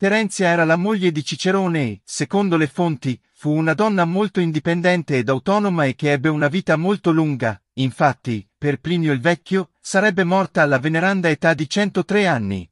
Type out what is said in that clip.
Terenzia era la moglie di Cicerone e, secondo le fonti, fu una donna molto indipendente ed autonoma e che ebbe una vita molto lunga, infatti, per Plinio il Vecchio, sarebbe morta alla veneranda età di 103 anni.